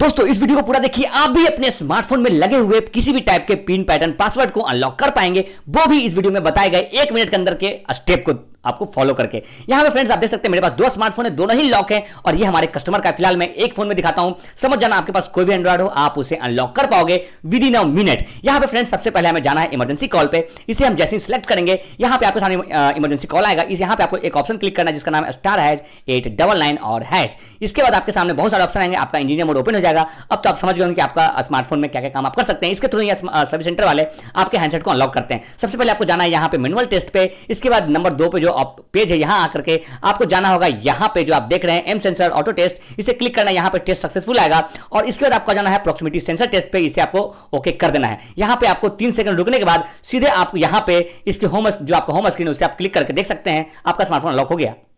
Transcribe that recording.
दोस्तों इस वीडियो को पूरा देखिए आप भी अपने स्मार्टफोन में लगे हुए किसी भी टाइप के पिन पैटर्न पासवर्ड को अनलॉक कर पाएंगे वो भी इस वीडियो में बताए गए एक मिनट के अंदर के स्टेप को आपको फॉलो करके यहाँ पे फ्रेंड्स आप देख सकते हैं मेरे पास दो स्मार्टफोन है दोनों ही लॉक है और ये हमारे कस्टमर का फिलहाल मैं एक फोन में दिखाता हूं समझ जाना आपके पास कोई भी एंड्रॉइड हो आप उसे अनलॉक कर पाओगे विद इन अ मिनट यहाँ पे फ्रेंड्स सबसे पहले हमें जाना है इमरजेंसी कॉल पे इसे हम जैसे ही सिलेक्ट करेंगे यहाँ पे आपके सामने इमरजेंसी कॉल आएगा इस यहाँ पे आपको एक ऑप्शन क्लिक करना है जिसका नाम है star hash eight double nine और हैज इसके बाद आपके सामने बहुत सारे ऑप्शन आएंगे आपका इंजीनियर मोड ओपन हो जाएगा जाएगा अब तो आप समझ गए होंगे आपका स्मार्टफोन में क्या क्या काम आप कर सकते हैं इसके थ्रू ये सर्विस सेंटर वाले आपके हैंडसेट को अनलॉक करते हैं सबसे पहले आपको जाना है यहाँ पे मैनुअल टेस्ट पे इसके बाद नंबर दो पे जो पेज है यहाँ आकर के आपको जाना होगा यहाँ पे जो आप देख रहे हैं एम सेंसर ऑटो टेस्ट इसे क्लिक करना है यहाँ पे टेस्ट सक्सेसफुल आएगा और इसके बाद आपको जाना है अप्रोक्सिमिटी सेंसर टेस्ट पे इसे आपको ओके कर देना है यहाँ पे आपको तीन सेकंड रुकने के बाद सीधे आप यहाँ पे इसके होम जो आपका होम स्क्रीन है उसे आप क्लिक करके देख सकते हैं आपका स्मार्टफोन अनलॉक हो गया